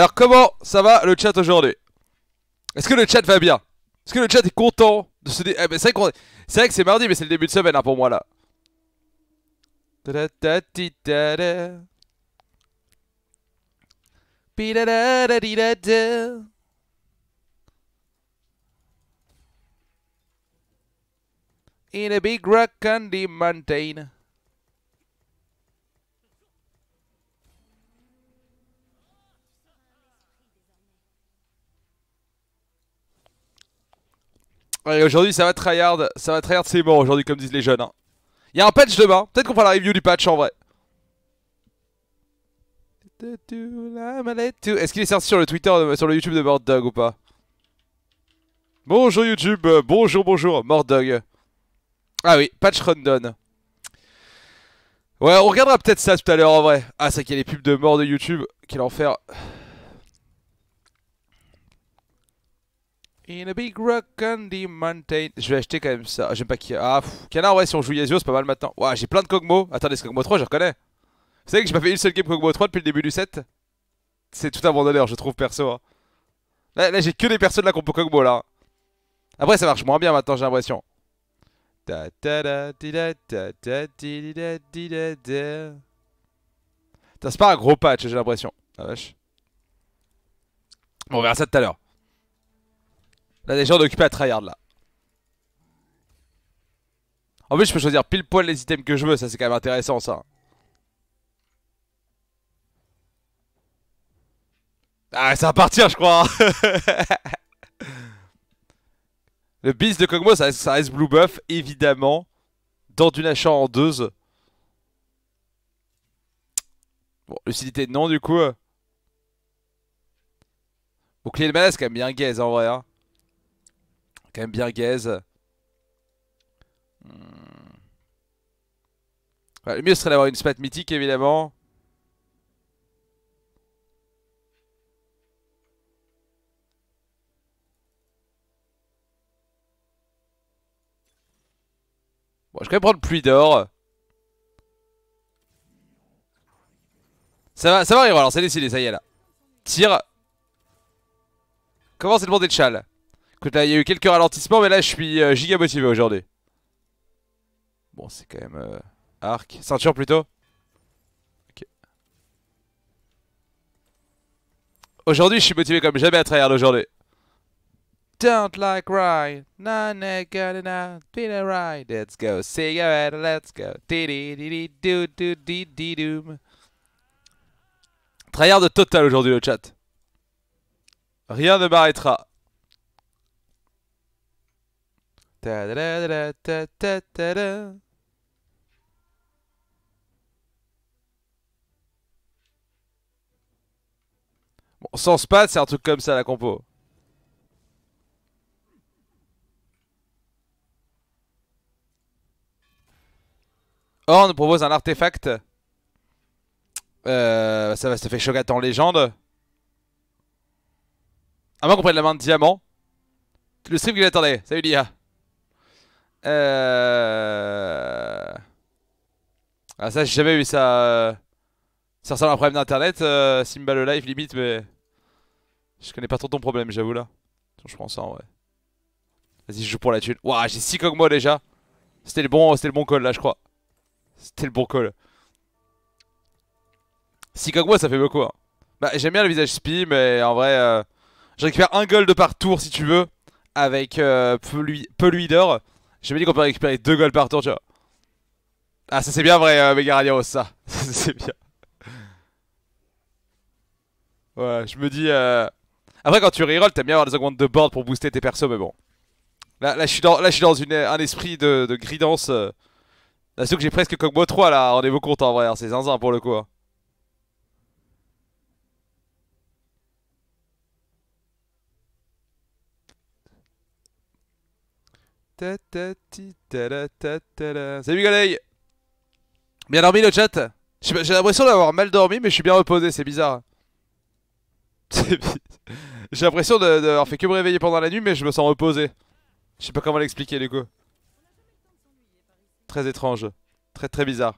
Alors comment ça va le chat aujourd'hui Est-ce que le chat va bien Est-ce que le chat est content de se dé... eh C'est vrai, que c'est mardi mais c'est le début de semaine hein, pour moi là. In a big rock on the mountain aujourd'hui ça va tryhard, ça va tryhard, c'est bon aujourd'hui comme disent les jeunes. Hein. Il y a un patch demain, peut-être qu'on fera la review du patch en vrai. Est-ce qu'il est sorti sur le Twitter, euh, sur le YouTube de Mordog ou pas Bonjour YouTube, euh, bonjour, bonjour, Mordog. Ah oui, patch rundown. Ouais, on regardera peut-être ça tout à l'heure en vrai. Ah, c'est qu'il y a les pubs de mort de YouTube, quel enfer. In a big rock on the mountain. Je vais acheter quand même ça. J'aime pas qui. Ah, fou Canard, ouais, si on joue Yasuo c'est pas mal maintenant. Ouah, j'ai plein de cogmo. Attendez, c'est Kogmo 3, je reconnais. Vous savez que j'ai pas fait une seule game cogmo 3 depuis le début du set C'est tout abandonné, je trouve, perso. Hein. Là, là j'ai que des personnes de la compo cogmo là. Après, ça marche moins bien maintenant, j'ai l'impression. C'est pas un gros patch, j'ai l'impression. Ah vache. Bon, on verra ça tout à l'heure. Là déjà on est occupé à tryhard là. En plus je peux choisir pile poil les items que je veux, ça c'est quand même intéressant ça. Ah ça va partir je crois Le beast de Kog'Maw ça, reste Blue Buff évidemment. Dans du achat en deux. Bon, lucidité non du coup. Bouclier de mana c'est quand même bien gaze en vrai hein. Quand même bien gaze. Hmm. le mieux serait d'avoir une spat mythique évidemment. Bon, je vais quand même prendre pluie d'or. Ça va, ça va arriver, alors hein, c'est décidé, ça y est là. Tire. Comment c'est le bon des châle Écoute, là, il y a eu quelques ralentissements, mais là, je suis euh, giga motivé aujourd'hui. Bon, c'est quand même... Euh, arc. Ceinture, plutôt. Ok. Aujourd'hui, je suis motivé comme jamais à tryhard aujourd'hui. Don't like let's go, let's go, Tryhard total aujourd'hui le chat. Rien ne m'arrêtera. Ta Bon, sans spad, c'est un truc comme ça la compo. Or, oh, on nous propose un artefact. Euh, ça va se faire à en légende. À moins qu'on prenne la main de diamant. Le strip que attendait, Salut Lia. Euh... Ah ça j'ai jamais eu ça. Euh, ça ressemble à un problème d'internet, euh, Simba le live limite, mais... Je connais pas trop ton problème, j'avoue là. Je prends ça en vrai. Vas-y, je joue pour la thune. Waouh, j'ai 6 kog'mo déjà. C'était le bon c'était le bon call là, je crois. C'était le bon call. 6 kog'mo ça fait beaucoup. Hein. Bah, j'aime bien le visage spi, mais en vrai, euh, je récupère un gold par tour si tu veux. Avec peu lui Peluidor me dit qu'on peut récupérer deux goals par tour, tu vois. Ah, ça c'est bien vrai, euh, ça. ça c'est bien. Ouais, je me dis... Euh... Après, quand tu reroll, t'aimes bien avoir des augmentes de board pour booster tes persos, mais bon. Là, là je suis dans, là, je suis dans une, un esprit de, de gridance. Euh... que j'ai presque Cogmo 3, là. on est contents, en vrai. Hein, c'est zinzin, pour le coup. Hein. Salut Galay Bien dormi le chat J'ai l'impression d'avoir mal dormi mais je suis bien reposé, c'est bizarre. J'ai l'impression d'avoir fait que me réveiller pendant la nuit mais je me sens reposé. Je sais pas comment l'expliquer du coup. Très étrange. Très très bizarre.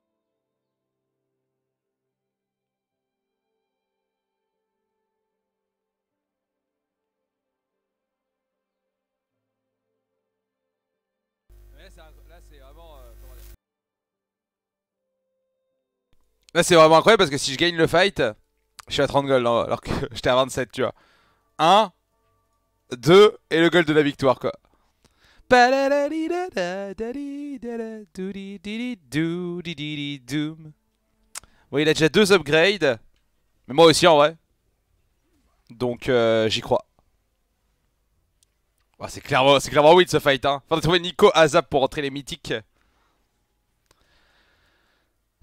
Là, c'est vraiment incroyable parce que si je gagne le fight, je suis à 30 gold hein, alors que j'étais à 27, tu vois. 1, 2 et le gold de la victoire, quoi. Bon, il a déjà deux upgrades. Mais moi aussi, en vrai. Donc, euh, j'y crois. Ah, c'est clairement, win ce fight. Hein. Faut trouver Nico Azap pour rentrer les mythiques.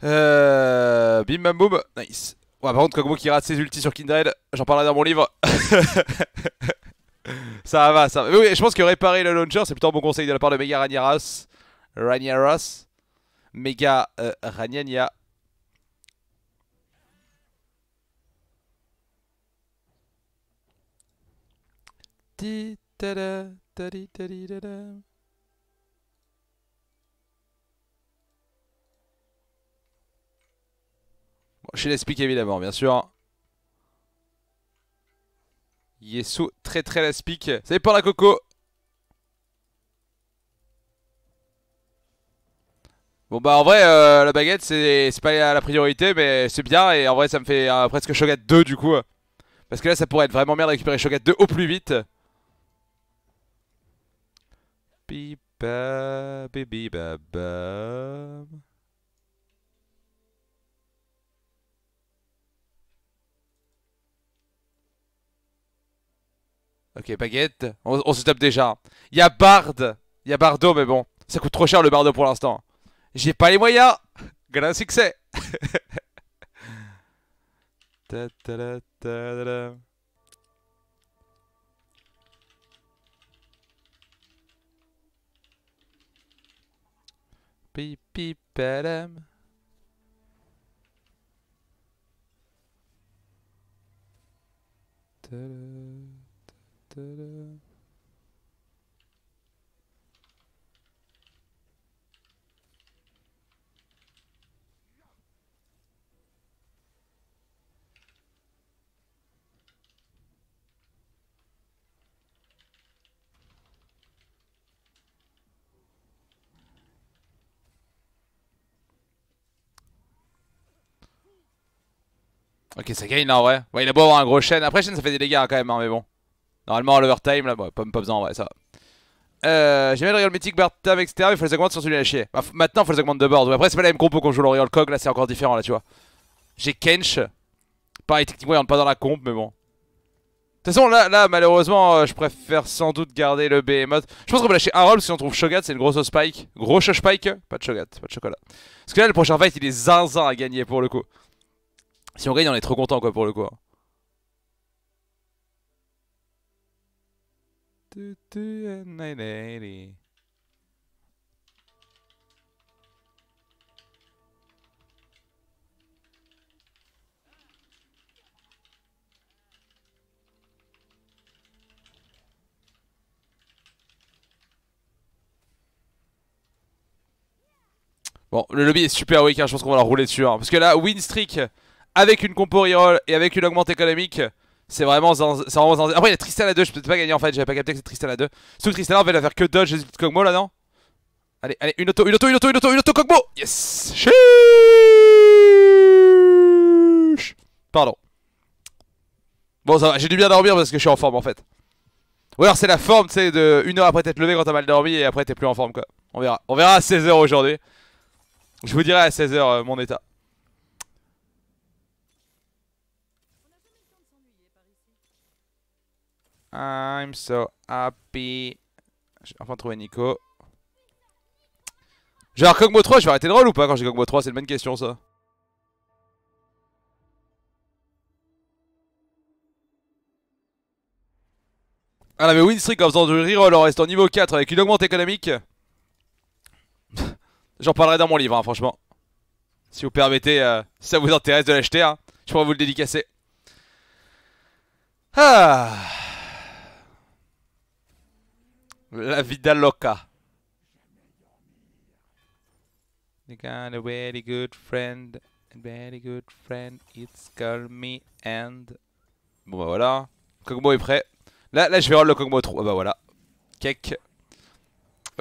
Euh, bim bam boum, nice. Ouais, par contre, Kogmo qui rate ses ultis sur Kindred, j'en parlerai dans mon livre. ça va, ça va. Mais oui, je pense que réparer le launcher, c'est plutôt un bon conseil de la part de Mega Ragnaros. Ragnaros. Mega euh, Ragnania. Ti-ta-da, di da Chez Laspic évidemment, bien sûr. Yesu, très très Laspic. C'est pour la coco. Bon bah en vrai euh, la baguette c'est pas la priorité mais c'est bien et en vrai ça me fait euh, presque Shogat 2 du coup. Parce que là ça pourrait être vraiment merde de récupérer Shogat 2 au plus vite. bi ba babam. Ok, baguette. On, se tape déjà. Il y a Bard. Il y a Bardo, mais bon. Ça coûte trop cher le Bardo pour l'instant. J'ai pas les moyens. Grand succès. ta Pipi Ok, ça gagne là, ouais. Ouais, il a beau avoir un gros chaîne. Après, chaîne, ça fait des dégâts quand même, hein, mais bon. Normalement, à l'overtime, là, bon, pas, pas, besoin, ouais, ça va. Euh, j'ai même le Real Mythic, Bartam, etc. Mais il faut les augmenter sur celui là chier. Bah, maintenant, il faut les augmenter de board. Mais après, c'est pas la même compo qu'on joue le real Cog, là, c'est encore différent, là, tu vois. J'ai Kench. Pareil, techniquement, il rentre pas dans la comp, mais bon. De toute façon, là, là malheureusement, euh, je préfère sans doute garder le BMOD Je pense qu'on peut lâcher un roll si on trouve Shogat, c'est une grosse spike. Gros spike, pas de Shogat, pas de chocolat. Parce que là, le prochain fight, il est zinzin à gagner pour le coup. Si on gagne, on est trop content, quoi, pour le coup. Hein. Bon, le lobby est super weak, hein, je pense qu'on va la rouler dessus. Hein. parce que là, win streak avec une compo reroll et avec une augmente économique, c'est vraiment c'est Vraiment... Après, il y a Tristan à 2, je peux pas gagner en fait, j'avais pas capté que c'est Tristan à 2. Sous Tristan on va faire que dodge les Kogmo là, non Allez, allez, une auto, une auto, une auto, une auto, une auto, Kogmo Yes Chiche Pardon. Bon, ça va, j'ai dû bien dormir parce que je suis en forme en fait. Ou alors c'est la forme, tu sais, de une heure après t'être levé quand t'as mal dormi et après t'es plus en forme quoi. On verra. On verra à 16h aujourd'hui. Je vous dirai à 16h euh, mon état. I'm so happy. J'ai enfin trouvé Nico. Genre Kogmo 3, je vais arrêter le rôle ou pas quand j'ai Kogmo 3 C'est une bonne question ça. Ah mais Winstreak en faisant du reroll en restant niveau 4 avec une augmente économique. J'en parlerai dans mon livre hein, franchement. Si vous permettez, si euh, ça vous intéresse de l'acheter, hein. je pourrais vous le dédicacer. Ah la vida loca. You got a very good friend, a very good friend, it's called me and... Bon bah voilà, Kogmo est prêt. Là, là je vais roll le Kogmo 3. Ah bah voilà, cake.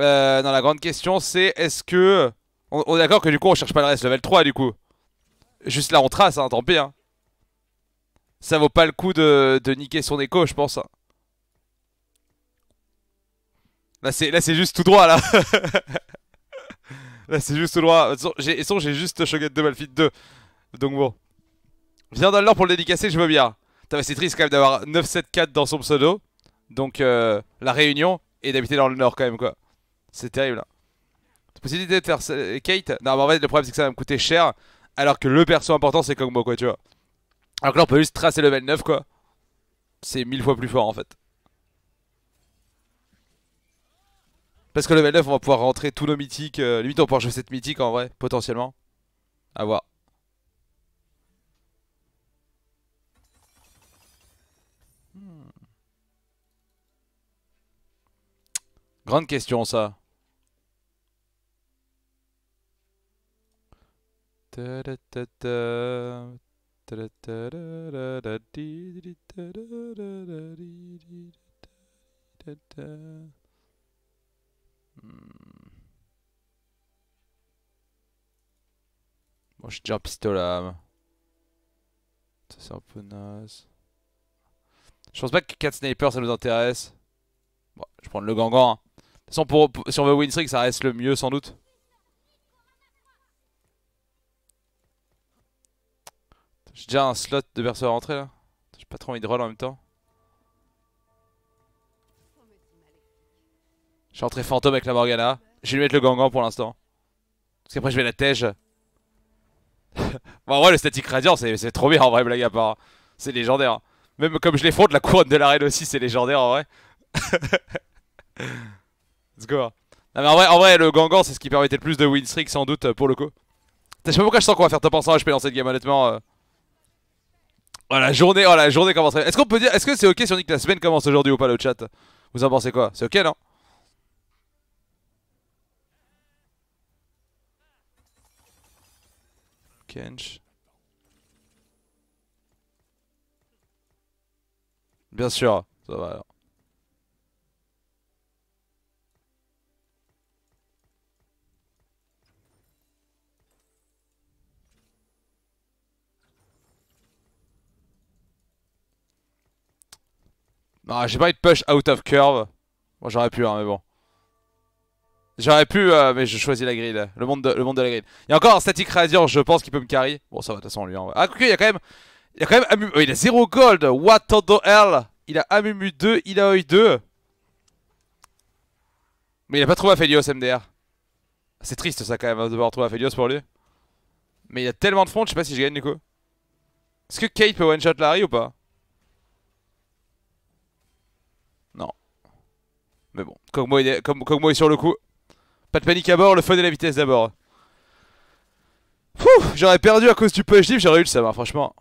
Euh, non, la grande question c'est, est-ce que... On, est d'accord que du coup on cherche pas le reste, level 3 du coup. Juste là on trace, hein, tant pis. Hein. Ça vaut pas le coup de, de niquer son écho, je pense. Hein. Là, c'est, là, c'est juste tout droit, là. là, c'est juste tout droit. J'ai, j'ai juste Shogun 2, Malfit 2. Donc bon. Viens dans le Nord pour le dédicacer, je veux bien. C'est triste quand même d'avoir 974 dans son pseudo. Donc euh, la réunion et d'habiter dans le nord quand même quoi. C'est terrible. Hein. C'est possibilité de faire euh, Kate Non mais en fait le problème c'est que ça va me coûter cher. Alors que le perso important c'est Kongbo quoi tu vois. Alors que là on peut juste tracer level 9 quoi. C'est mille fois plus fort en fait. Parce que level 9, on va pouvoir rentrer tous nos mythiques. Euh, limite, on va pouvoir jouer cette mythique en vrai, potentiellement. À voir. Hmm. Grande question, ça. Bon, j'ai déjà un pistolet à Ça, c'est un peu naze. Je pense pas que 4 snipers ça nous intéresse. Bon, je vais prendre le gangan. Hein. De toute façon, pour, si on veut win streak, ça reste le mieux sans doute. J'ai déjà un slot de berceau à rentrer là. J'ai pas trop envie de roll en même temps. Je suis entré fantôme avec la Morgana. Je vais lui mettre le Gangan pour l'instant. Parce qu'après, je vais la Tège. bon, en vrai, le static radiant, c'est trop bien en vrai, blague à part. Hein. C'est légendaire. Hein. Même comme je l'ai la couronne de la reine aussi, c'est légendaire en vrai. Let's go. Hein. en vrai, en vrai le Gangan, c'est ce qui permettait le plus de win streak sans doute pour le coup. Je sais pas pourquoi je sens qu'on va faire top 100 HP dans cette game, honnêtement. Euh. Oh la journée, oh la journée commence. Est-ce qu'on peut dire, est-ce que c'est ok si on dit que la semaine commence aujourd'hui ou pas le chat Vous en pensez quoi C'est ok non Bien sûr, ça va alors. j'ai pas eu de push out of curve. Moi, j'aurais pu, hein, mais bon. J'aurais pu, euh, mais je choisis la grille, le monde de, le monde de la grille. Il y a encore static radiant, je pense qu'il peut me carry. Bon, ça va, de toute façon, lui. Hein. Ah, ok, il y a quand même. Il y a quand même. Oh, il a 0 gold. What the hell Il a Amumu 2, il a Oi 2. Mais il a pas trouvé Aphelios MDR. C'est triste ça quand même hein, de devoir trouver Aphelios pour lui. Mais il a tellement de front, je sais pas si je gagne du coup. Est-ce que Kate peut one-shot Larry ou pas Non. Mais bon, Kogmo Kogmo est sur le coup. Pas de panique à bord, le fun et la vitesse d'abord. J'aurais perdu à cause du push dip, j'aurais eu le savoir, franchement.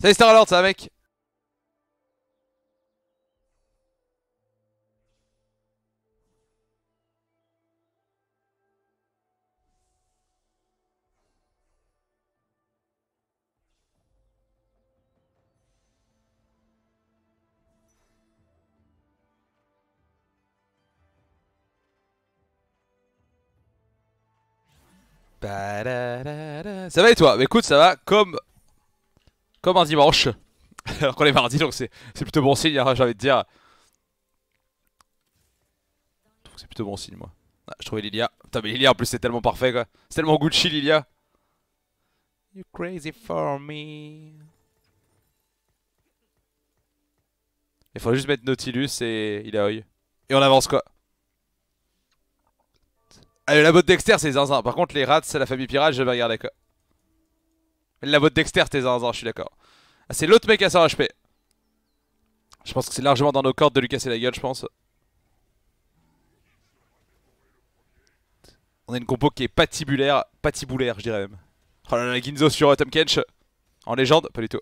Salut Starlord, ça va mec Ça va et toi Écoute, ça va comme comme un dimanche. Alors qu'on est mardi, donc c'est plutôt bon signe, J'avais hein, j'ai envie de dire. C'est plutôt bon signe, moi. Ah, je trouvais Lilia. Putain, mais Lilia en plus, c'est tellement parfait, quoi. C'est tellement Gucci, Lilia. You crazy for me. Il faut juste mettre Nautilus et il Ilaoi. Et on avance, quoi. Allez, la botte Dexter, c'est zinzin. Par contre, les rats, c'est la famille pirate, je vais regarder quoi. La botte Dexter, c'est zinzin, je suis d'accord. Ah, c'est l'autre mec à 100 HP. Je pense que c'est largement dans nos cordes de lui casser la gueule, je pense. On a une compo qui est patibulaire, patibulaire, je dirais même. Oh là là, Ginzo sur euh, Tom Kench. En légende, pas du tout.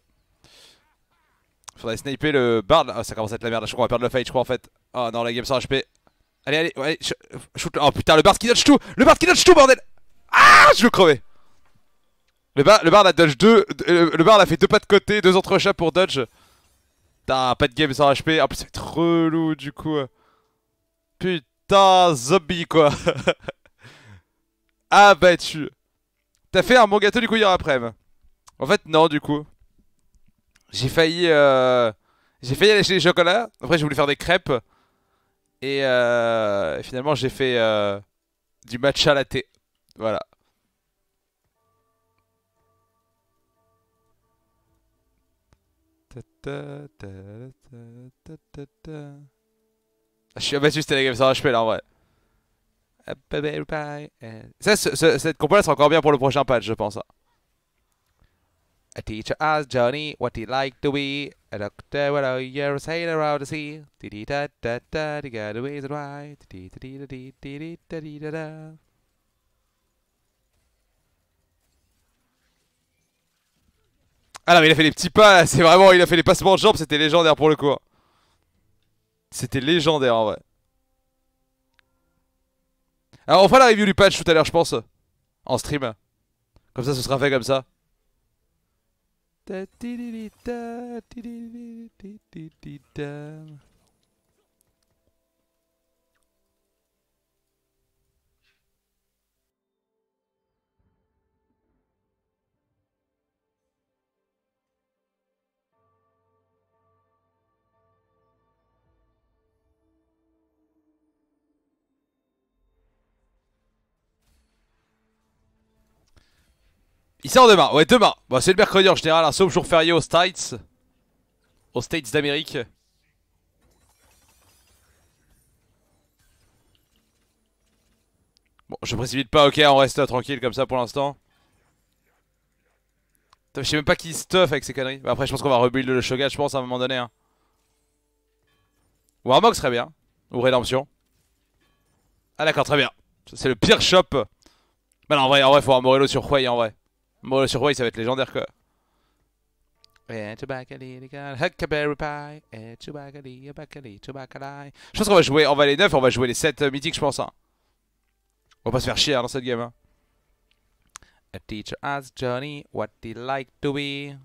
Faudrait sniper le Bard. Ah, ça commence à être la merde, je crois qu'on va perdre le fight, je crois en fait. oh, non, la game sans HP. Allez, allez, allez, euh, shoot. Oh putain, le bar qui dodge tout Le bar qui dodge tout, bordel Ah, je veux crever le, bar, le a dodge 2, euh, le, Bard a fait deux pas de côté, deux chats pour dodge. Putain, pas de game sans HP. En plus, c'est relou du coup. Putain, zombie quoi. Abattu. T'as fait un bon gâteau du coup hier après En fait, non, du coup. J'ai failli. Euh, j'ai failli aller chez les chocolats. Après, j'ai voulu faire des crêpes. Et euh, finalement, j'ai fait euh, match du matcha latte. Voilà. Ah, je suis abattu, c'était la game sans HP là en vrai. Ça, cette compo là sera encore bien pour le prochain patch, je pense. Hein. A teacher asked Johnny what he liked to be. A doctor what a sailor out around sea. Dee dee da da da dee got the reason why. Dee dee da dee da dee da da. Ah non mais il a fait des petits pas, c'est vraiment, il a fait des passements de jambes, c'était légendaire pour le coup. Hein. C'était légendaire en vrai. Alors on fera la review du patch tout à l'heure je pense, en stream. Comme ça ce sera fait comme ça. Da dee dee dee da dee dee dee dee dee dee dee Il sort demain, ouais demain Bah c'est le mercredi en général, hein. sauf jour férié aux States Aux States d'Amérique Bon je précipite pas, ok on reste euh, tranquille comme ça pour l'instant Je sais même pas qui stuff avec ces conneries bah, Après je pense qu'on va rebuild le Shogun je pense à un moment donné hein. serait bien Ou Rédemption Ah d'accord très bien C'est le pire shop Bah non en vrai, en vrai faut Morello sur Huey en vrai Bon, le surway, ça va être légendaire, quoi. Je pense qu'on va jouer, on va les 9 on va jouer les 7 euh, mythiques je pense hein. On va pas se faire chier hein, dans cette game hein. A teacher asked Johnny what he to be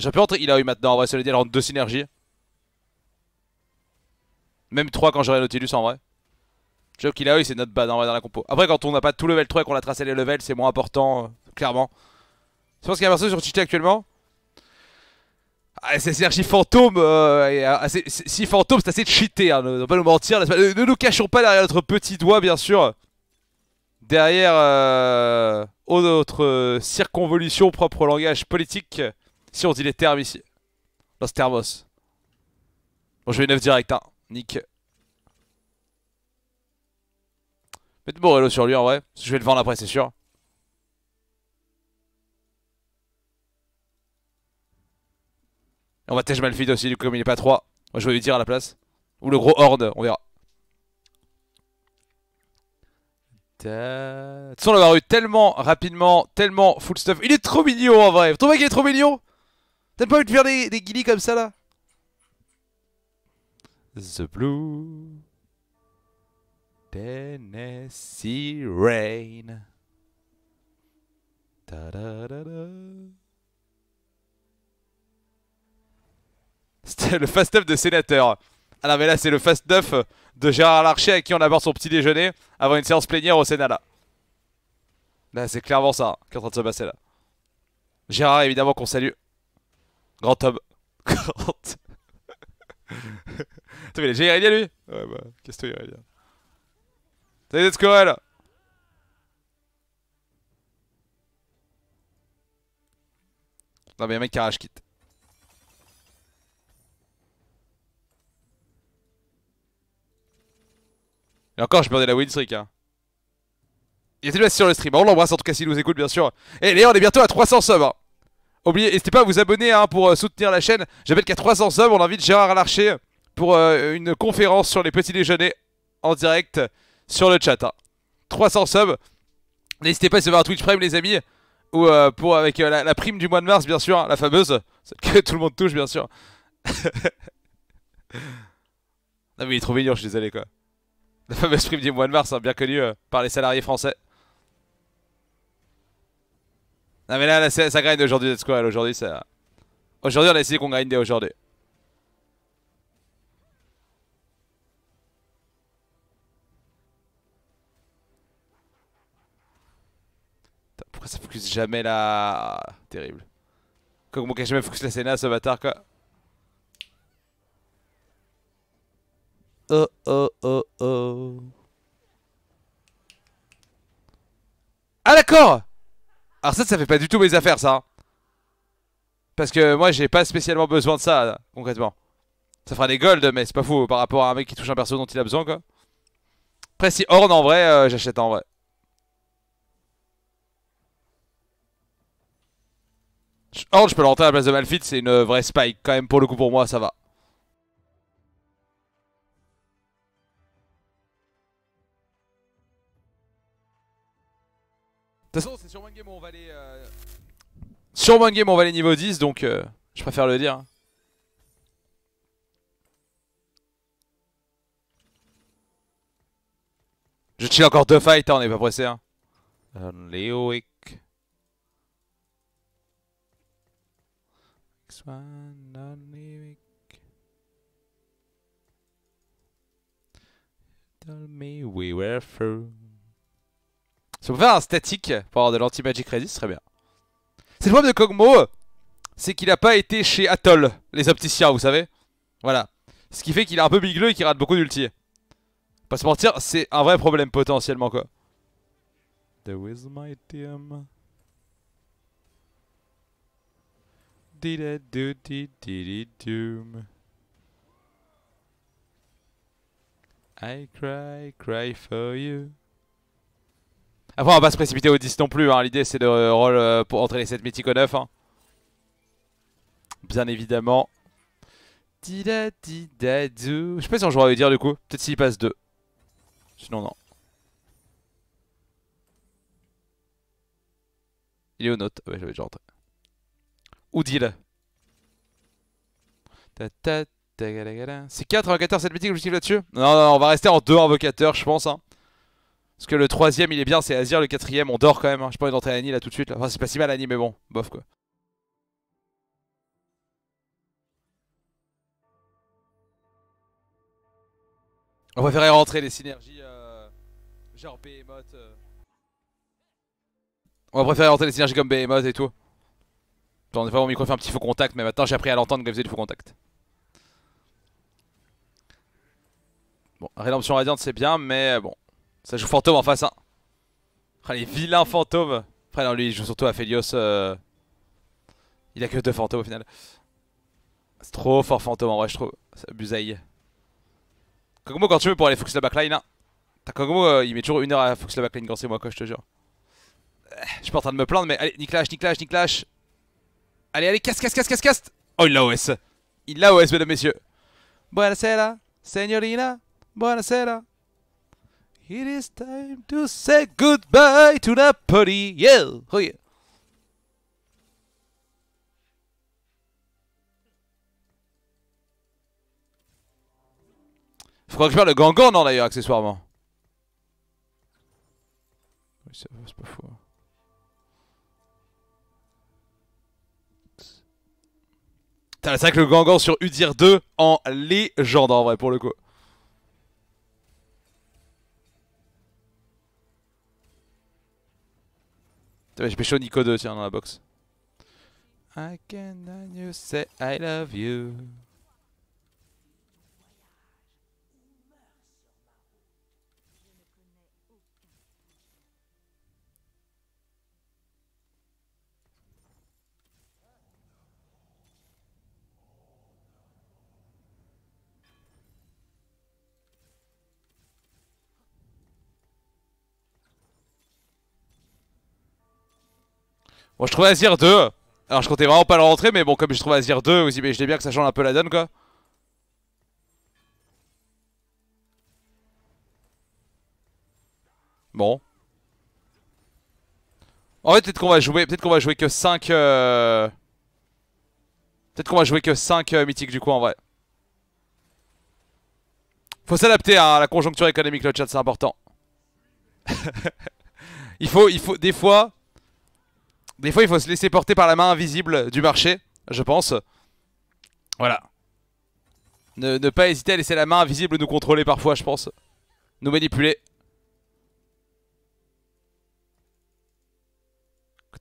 champion il a eu maintenant en vrai se le dire, elle rentre 2 synergies Même 3 quand j'aurai Nautilus en vrai Job qu'il a eu, c'est notre bad dans la compo. Après, quand on n'a pas tout level 3 et qu'on a tracé les levels, c'est moins important, euh, clairement. Je pense qu'il y a un perso sur cheaté actuellement. Ah, c'est Sergi fantôme. Euh, euh, si fantôme, c'est assez cheaté. on hein, ne, va pas nous mentir. Ne, nous cachons pas derrière notre petit doigt, bien sûr. Derrière notre circonvolution propre au langage politique. Si on dit les termes ici. Los Thermos. Bon, je vais 9 direct, hein. Nick. Mettre Borello sur lui en vrai. je vais le vendre après, c'est sûr. On va Tej Malfit aussi, du coup, comme il est pas 3. Moi, je vais lui dire à la place. Ou le gros Horde, on verra. De toute façon, on eu tellement rapidement, tellement full stuff. Il est trop mignon en vrai. Vous trouvez qu'il est trop mignon T'as pas envie de faire des, des guillis comme ça là The Blue. Tennessee Rain. C'était le fast neuf de sénateur. Ah non, mais là, c'est le fast neuf de Gérard Larcher avec qui on aborde son petit déjeuner avant une séance plénière au Sénat. Là, là c'est clairement ça qui est en train de se passer là. Gérard, évidemment, qu'on salue. Grand homme. Grand. Attends, mais il lui Ouais, bah, qu'est-ce que tu Salut les Squirrel Non mais y'a un mec qui rage quitte. Et encore je perdais la win streak hein. Il était là sur le stream, on l'embrasse en tout cas s'il nous écoute bien sûr. Et eh, gars, on est bientôt à 300 subs hein. Oubliez, n'hésitez pas à vous abonner hein, pour euh, soutenir la chaîne. J'appelle qu'à 300 subs, on invite Gérard Larcher pour euh, une conférence sur les petits déjeuners en direct sur le chat. 300 hein. subs. N'hésitez pas à se voir Twitch Prime, les amis. Ou euh, pour avec euh, la, prime du mois de mars, bien sûr, hein, la fameuse. Celle que tout le monde touche, bien sûr. non, mais il est trop mignon, je suis désolé, quoi. La fameuse prime du mois de mars, hein, bien connue euh, par les salariés français. Non, mais là, ça, aujourd'hui, Dead Squad. Aujourd'hui, ça. Aujourd'hui, on a essayé qu'on dès aujourd'hui. après ça focus jamais la... Terrible. Comment je jamais focus la Senna ce bâtard quoi Oh oh oh oh... Ah d'accord Alors ça, ça fait pas du tout mes affaires ça hein. Parce que moi j'ai pas spécialement besoin de ça, concrètement. Ça fera des golds, mais c'est pas fou par rapport à un mec qui touche un perso dont il a besoin quoi. Après si Horn en vrai, euh, j'achète en vrai. Oh, je peux l'entrer à la place de Malfit, c'est une vraie spike. Quand même, pour le coup, pour moi, ça va. De toute façon, c'est sur One Game on va aller... Euh, sur One Game, on va aller niveau 10, donc euh, je préfère le dire. Je chill encore deux fights, hein, on n'est pas pressé. Hein. Euh, et one, Tell me we were through. Si on peut faire un statique pour avoir de l'anti-magic resist, ce serait bien. C'est le problème de Kog'Maw, c'est qu'il a pas été chez Atoll, les opticiens, vous savez. Voilà. Ce qui fait qu'il est un peu bigleux et qu'il rate beaucoup d'ulti. Pas se mentir, c'est un vrai problème potentiellement quoi. The my team I cry, cry for you. Après, on va pas se précipiter au 10 non plus. L'idée, c'est de roll pour entrer les 7 mythiques au 9. Bien évidemment. Je sais pas si on jouera à lui dire du coup. Peut-être s'il passe 2. Sinon, non. Il est au note. Ouais, j'avais déjà entré. Oudil. C'est 4 invocateurs, cette je suis là-dessus non, non, on va rester en 2 invocateurs, je pense. Hein. Parce que le troisième, il est bien, c'est Azir. Le quatrième, on dort quand même. Hein. Je pense pas envie d'entrer à Annie là tout de suite. Enfin, c'est pas si mal Annie, mais bon, bof quoi. On préférait rentrer les synergies euh, genre Behemoth. Euh... On va préférer rentrer les synergies comme Behemoth et tout. On ai pas mon micro fait un petit faux contact, mais maintenant j'ai appris à l'entendre que il faisait du faux contact. Bon, Rédemption Radiante c'est bien, mais bon. Ça joue fantôme en face, hein. les vilains fantômes. Après, non, lui il joue surtout à Felios. Euh. Il a que deux fantômes au final. C'est trop fort fantôme en vrai, je trouve. ça busaille. quand tu veux pour aller focus la backline. Hein. Euh, il met toujours une heure à focus la backline quand c'est moi, quoi, je te jure. Je suis pas en train de me plaindre, mais allez, Niklash, Niklash, Niklash. Allez, allez, casse, casse, casse, casse, casse Oh, il l'a OS Il l'a OS, mesdames, messieurs Buonasera, signorina Buonasera It is time to say goodbye to the party Yeah Oh yeah Faut que je parle le Gangan, non, d'ailleurs, accessoirement. Oui, c'est pas faux. C'est vrai que le Gangan sur Udir 2 en légende en vrai pour le coup. J'ai pécho Nico 2 tiens dans la box. I can you say I love you. Bon, je trouvais Azir 2. Alors, je comptais vraiment pas le rentrer, mais bon, comme je trouve Azir 2, vous imaginez bien que ça change un peu la donne, quoi. Bon. En vrai peut-être qu'on va jouer, peut-être qu'on va jouer que 5 euh, Peut-être qu'on va jouer que 5 euh, mythiques du coup en vrai. Faut s'adapter hein, à la conjoncture économique le chat, c'est important. il faut il faut des fois des fois, il faut se laisser porter par la main invisible du marché, je pense. Voilà. Ne, pas hésiter à laisser la main invisible nous contrôler parfois, je pense. Nous manipuler.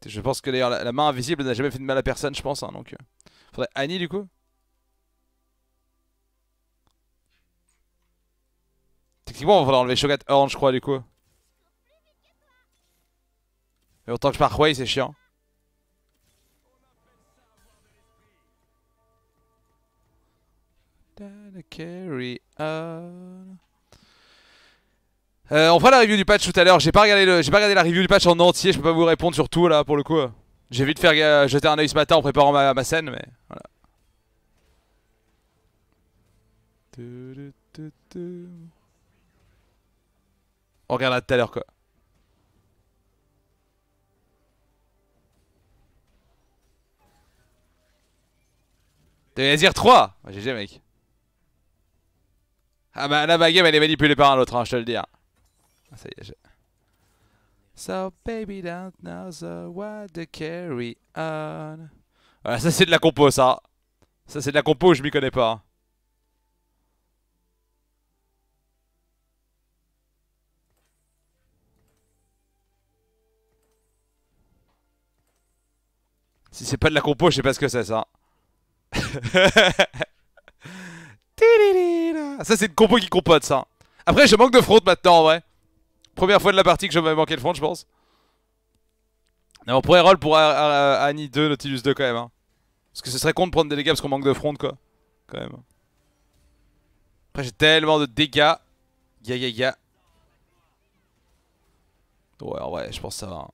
je pense que d'ailleurs, la, main invisible n'a jamais fait de mal à personne, je pense. Hein, donc, euh. faudrait Annie, du coup Techniquement, on va enlever Shogat Orange, je crois, du coup. Mais autant que je pars c'est chiant. on. Euh, on fera la review du patch tout à l'heure. J'ai pas regardé pas regardé la review du patch en entier. Je peux pas vous répondre sur tout là pour le coup. J'ai vite faire jeter un oeil ce matin en préparant ma, scène, mais voilà. On regardera tout à l'heure quoi. T'avais à dire 3 bah, GG mec. Ah bah là, ma game, elle est manipulée par un autre, hein, je te le dis. Hein. Ah, ça y est, je... So baby don't know the what to carry on. Voilà, ça c'est de la compo, ça. Ça c'est de la compo, je m'y connais pas. Hein. Si c'est pas de la compo, je sais pas ce que c'est ça. Ça, c'est une compo qui compote, ça. Après, je manque de front maintenant, en vrai. Première fois de la partie que je vais manquer de front, je pense. Non, pourrait roll pour Annie 2, Nautilus 2, quand même. Hein. Parce que ce serait con de prendre des dégâts parce qu'on manque de front, quoi. Quand même. Après, j'ai tellement de dégâts. Ya, ya, ya. Ouais, je pense ça va. Hein.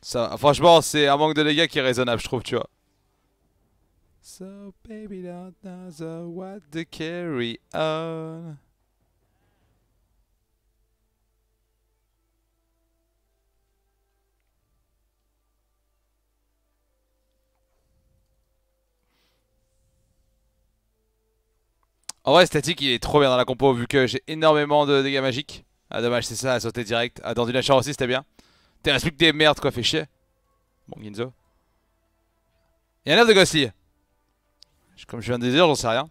Ça, franchement, c'est un manque de dégâts qui est raisonnable, je trouve, tu vois. So baby don't know what to carry on. En vrai, Static, il est trop bien dans la compo vu que j'ai énormément de dégâts magiques. Ah, dommage, c'est ça, à sauter direct. Ah, dans une lâcheur aussi, c'était bien. T'es un plus que des merdes, quoi, fait chier. Bon, Ginzo. Il y a un de Ghostly. Comme je viens de dire, j'en sais rien.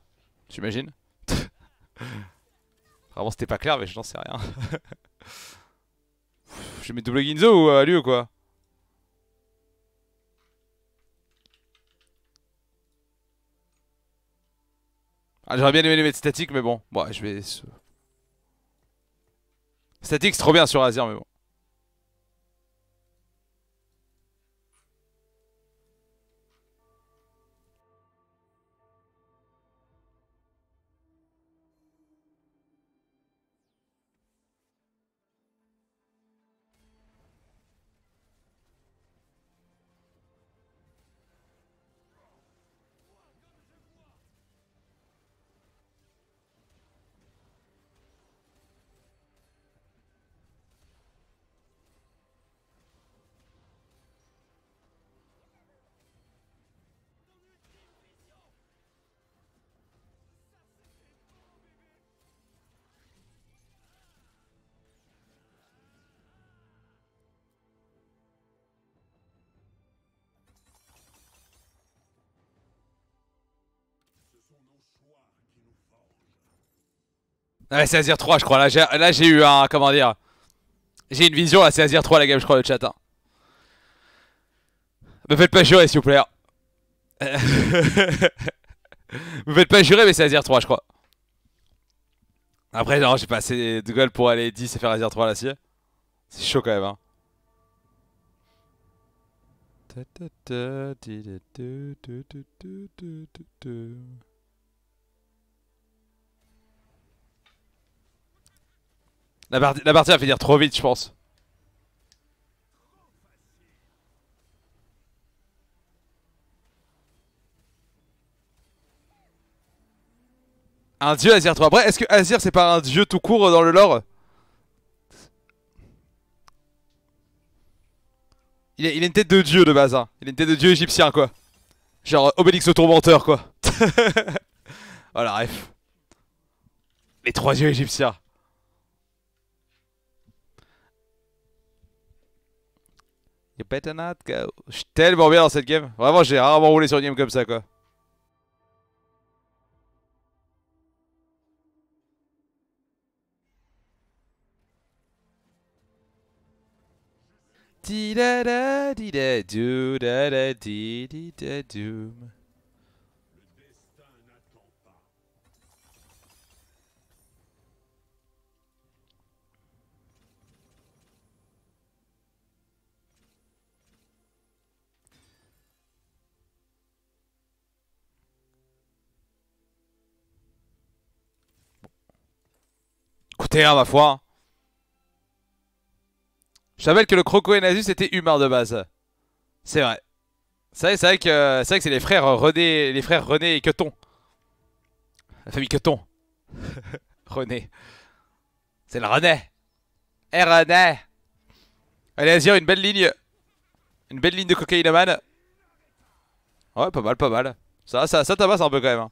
J'imagine. Vraiment, c'était pas clair, mais j'en sais rien. je mets double Ginzo ou à euh, lui ou quoi ah, J'aurais bien aimé les mettre statiques mais bon. Bon, je vais. Statique, c'est trop bien sur Azir, mais bon. Ah ouais, c'est Azir 3, je crois. Là, j'ai eu un. Comment dire J'ai une vision. Là, c'est Azir 3, la game, je crois, le chat. Hein. Me faites pas jurer, s'il vous plaît. Hein. Me faites pas jurer, mais c'est Azir 3, je crois. Après, non, j'ai pas assez de gueule pour aller 10 et faire Azir 3 là, si. C'est chaud quand même, hein. La, partie, va finir trop vite, je pense. Un dieu Azir 3. Après, est-ce que Azir c'est pas un dieu tout court euh, dans le lore il a, une tête de dieu de base, hein. Il a une tête de dieu égyptien, quoi. Genre euh, Obélix le tourmenteur, quoi. voilà, bref. Les trois yeux égyptiens. You better not go. Je suis tellement bien dans cette game. Vraiment, j'ai rarement roulé sur une game comme ça, quoi. Di da di da da doom. à ma foi. Je savais que le Croco et Nasus étaient humains de base. C'est vrai. C'est vrai, que c'est que c'est les frères René, les frères René et Queton. La famille Queton. René. C'est le René. Eh René. Allez Azir, une belle ligne. Une belle ligne de cocaïnomane. Ouais, pas mal, pas mal. Ça, ça, ça tabasse un peu quand même. Hein.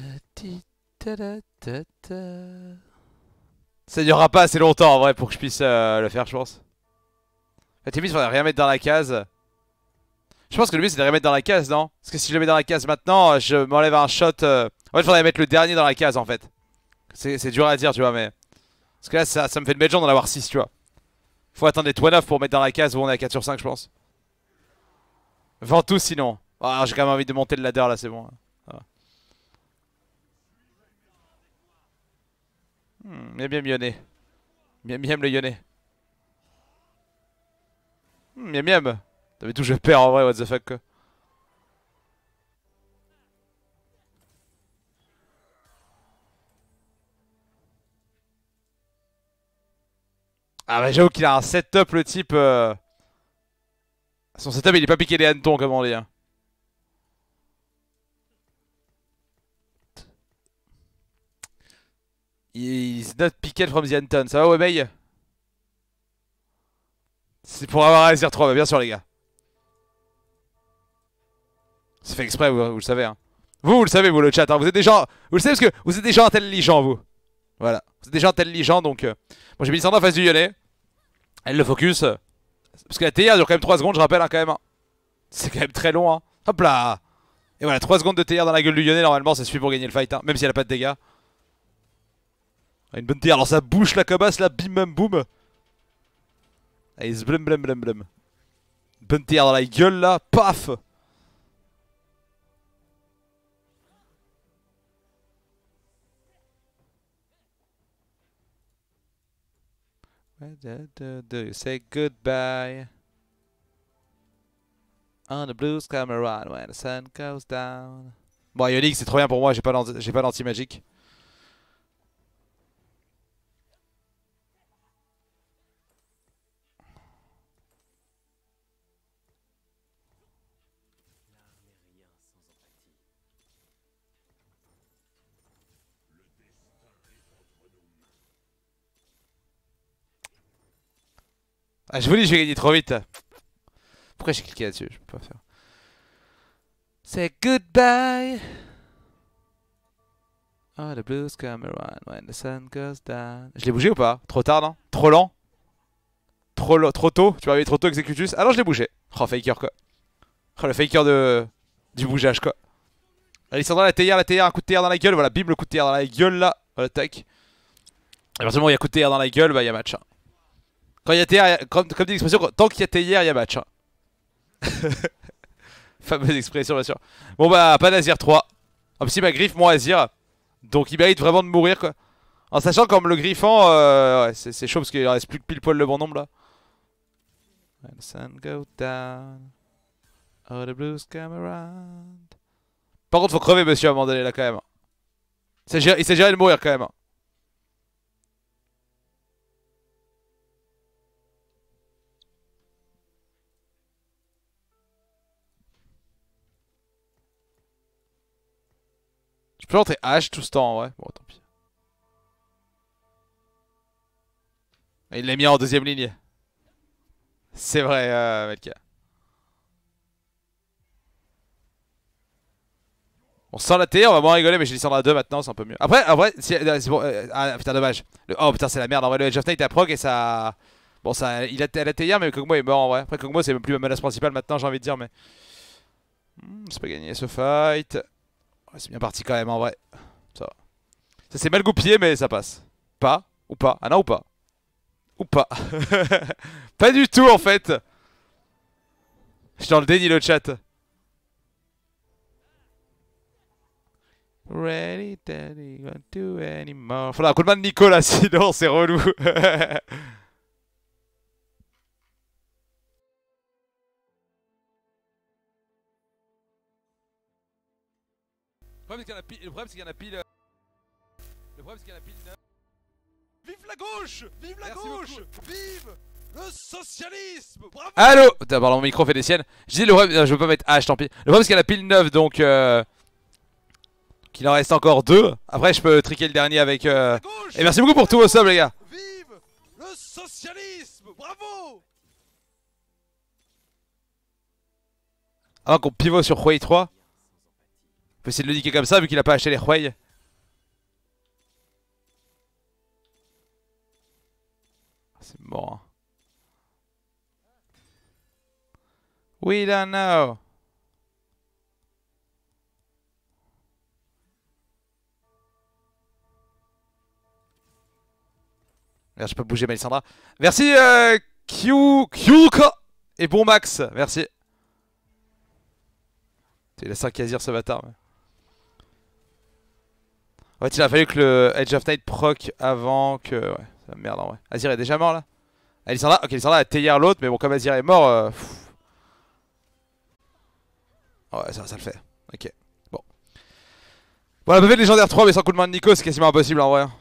Ça durera pas assez longtemps en vrai pour que je puisse euh, le faire je pense fait faudrait rien mettre dans la case Je pense que le but c'est de rien mettre dans la case non Parce que si je le mets dans la case maintenant euh, je m'enlève un shot euh. En fait faudrait mettre le dernier dans la case en fait C'est dur à dire tu vois mais Parce que là ça, me fait de belle gens d'en avoir 6 tu vois Faut attendre des 2 9 pour mettre dans la case où on est à 4 sur 5 je pense tout sinon ah, j'ai quand même envie de monter le ladder là c'est bon Hmm, bien, Yone Lyonnais. miam le Lyonnais. Miam miam miam. T'avais tout, je perds en vrai, what the fuck, Ah bah j'avoue qu'il a un setup le type euh. Son setup il est pas piqué les hannetons comme on dit hein. Is not picked from the Anton. Ça va, Webey C'est pour avoir un SR3, bien sûr, les gars. C'est fait exprès, vous, le savez. Hein. Vous, vous le savez, vous, le chat. Hein. Vous êtes des gens... Vous le savez parce que vous êtes des gens intelligents, vous. Voilà. Vous êtes des gens intelligents, donc... Euh, moi Bon, j'ai mis Sandra en face du Lyonnais. Elle le focus. Euh, parce que la TR dure quand même 3 secondes, je rappelle, hein, quand même. Hein. C'est quand même très long, hein. Hop là Et voilà, 3 secondes de TR dans la gueule du Lyonnais, normalement, ça suffit pour gagner le fight, hein, même si elle a pas de dégâts. Une bonne terre, alors ça bouche la cabasse là, bim bam boum Allez, blum blum blum blum Une bonne terre dans la gueule là, paf Do you say goodbye On the blues come around when the sun goes down Bon Ionic c'est trop bien pour moi, j'ai pas d'anti-magique Ah, je vous dis, je vais trop vite. Pourquoi j'ai cliqué là-dessus Je peux pas faire. Say goodbye. Oh, the blues come around when the sun goes down. Je l'ai bougé ou pas Trop tard, non Trop lent Trop, trop tôt Tu m'avais trop tôt, Executus Ah non, je l'ai bougé. Oh, faker quoi. Oh, le faker de... du bougeage quoi. Alessandra, la TR, la TR, un coup de TR dans la gueule. Voilà, bim, le coup de TR dans la gueule là. Voilà, tac. À partir où il y a coup de TR dans la gueule, bah il y a match. Hein. Quand il y a TR, comme, comme dit l'expression, tant qu'il y a TR, il y a match. Hein. Fameuse expression, bien sûr. Bon bah, pas d'Azir 3. En plus, m'a ah, bah, griffe, mon Azir. Donc il mérite vraiment de mourir, quoi. En sachant comme le griffant, euh, c'est chaud parce qu'il reste plus que pile poil le bon nombre là. Par contre, faut crever, monsieur, à un moment donné là quand même. Il s'agirait de mourir quand même. Je peux rentrer H tout ce temps, en ouais. Bon, tant pis. Il l'a mis en deuxième ligne. C'est vrai, euh, Melka. On sent la T, on va moins rigoler, mais j'ai descendu à 2 maintenant, c'est un peu mieux. Après, en vrai, euh, c'est bon. Euh, ah putain, dommage. Le, oh putain, c'est la merde. En vrai, le Edge of Night a prog et ça. Bon, ça, il a, la a mais Kogmo est mort en vrai. Après, Kogmo, c'est même plus ma menace principale maintenant, j'ai envie de dire, mais. Hmm, c'est pas gagné ce fight c'est bien parti quand même en vrai. Ça Ça s'est mal goupillé, mais ça passe. Pas Ou pas Ah non, ou pas Ou pas Pas du tout en fait Je suis dans le déni le chat. Ready, un coup de main de Nicolas, sinon c'est relou. Le problème c'est qu'il y en a pile. Le problème c'est qu'il y en a pile 9. Euh, Vive la gauche Vive la gauche Vive le socialisme Bravo Allo D'abord mon micro fait des siennes. Je dis le problème, je veux pas mettre H, tant pis. Le problème c'est qu'il y en a pile 9 donc euh... Qu'il en reste encore deux Après je peux triquer le dernier avec euh, Et merci beaucoup pour tous vos subs les gars Vive le socialisme Bravo Avant qu'on pivot sur Huawei 3 on peut essayer de le niquer comme ça vu qu'il a pas acheté les Huey. Ah, c'est mort. We hein. don't know. Merde, je peux bouger Melisandra. Merci euh, Q, Q et bon Max. Merci. Il la 5 casir ce bâtard. En fait, il a fallu que le Edge of Night proc avant que... Ouais, c'est la merde en vrai. Azir est déjà mort là là ok, Alisandra a théière l'autre, mais bon, comme Azir est mort... Euh, ouais, ça, ça le fait. Ok, bon. Bon, la de légendaire 3, mais sans coup de main de Nico, c'est quasiment impossible en vrai. Hein.